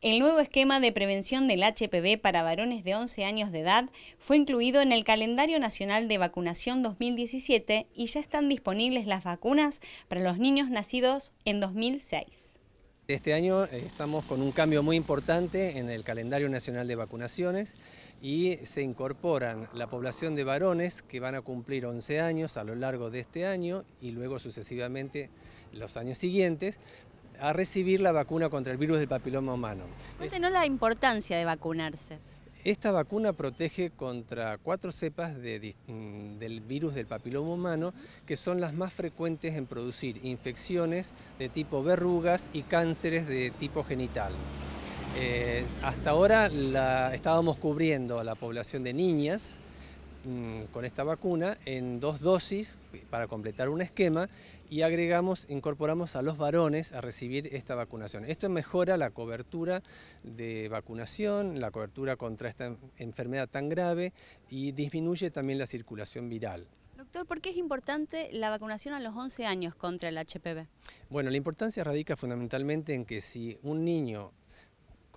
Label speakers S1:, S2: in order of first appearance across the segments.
S1: El nuevo esquema de prevención del HPV para varones de 11 años de edad fue incluido en el Calendario Nacional de Vacunación 2017 y ya están disponibles las vacunas para los niños nacidos en 2006.
S2: Este año eh, estamos con un cambio muy importante en el calendario nacional de vacunaciones y se incorporan la población de varones que van a cumplir 11 años a lo largo de este año y luego sucesivamente los años siguientes a recibir la vacuna contra el virus del papiloma humano.
S1: Cuéntenos la importancia de vacunarse.
S2: Esta vacuna protege contra cuatro cepas mm, del virus del papiloma humano que son las más frecuentes en producir infecciones de tipo verrugas y cánceres de tipo genital. Eh, hasta ahora la, estábamos cubriendo a la población de niñas, Mm, con esta vacuna en dos dosis para completar un esquema y agregamos, incorporamos a los varones a recibir esta vacunación. Esto mejora la cobertura de vacunación, la cobertura contra esta enfermedad tan grave y disminuye también la circulación viral.
S1: Doctor, ¿por qué es importante la vacunación a los 11 años contra el HPV?
S2: Bueno, la importancia radica fundamentalmente en que si un niño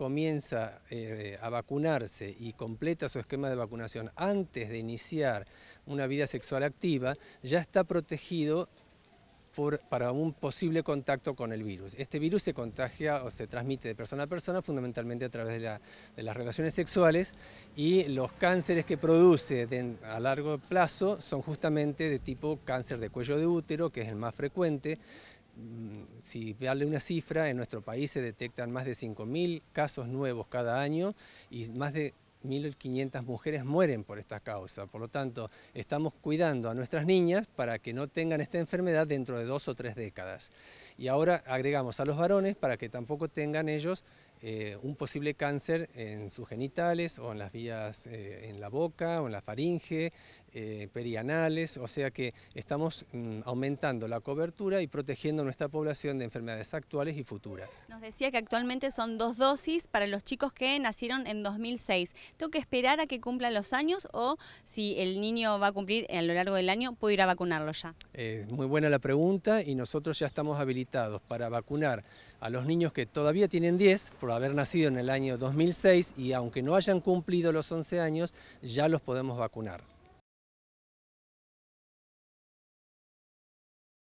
S2: comienza eh, a vacunarse y completa su esquema de vacunación antes de iniciar una vida sexual activa, ya está protegido para un posible contacto con el virus. Este virus se contagia o se transmite de persona a persona fundamentalmente a través de, las relaciones sexuales y los cánceres que produce a largo plazo son justamente de tipo cáncer de cuello de útero, que es el más frecuente, Mm, si vale una cifra, en nuestro país se detectan más de 5.000 casos nuevos cada año y más de 1.500 mujeres mueren por esta causa. Por lo tanto, estamos cuidando a nuestras niñas para que no tengan esta enfermedad dentro de dos o tres décadas. Y ahora agregamos a los varones para que tampoco tengan ellos eh, un posible cáncer en sus genitales o en las vías eh, en la boca o en la faringe, eh, perianales, o sea que estamos mm, aumentando la cobertura y protegiendo nuestra población de enfermedades actuales y futuras.
S1: Nos decía que actualmente son dos dosis para los chicos que nacieron en 2006. ¿Tengo que esperar a que cumplan los años o si el niño va a cumplir a lo largo del año, puedo ir a vacunarlo ya?
S2: Es muy buena la pregunta y nosotros ya estamos habilitados para vacunar a los niños que todavía tienen 10, haber nacido en el año 2006 y aunque no hayan cumplido los 11 años, ya los podemos vacunar.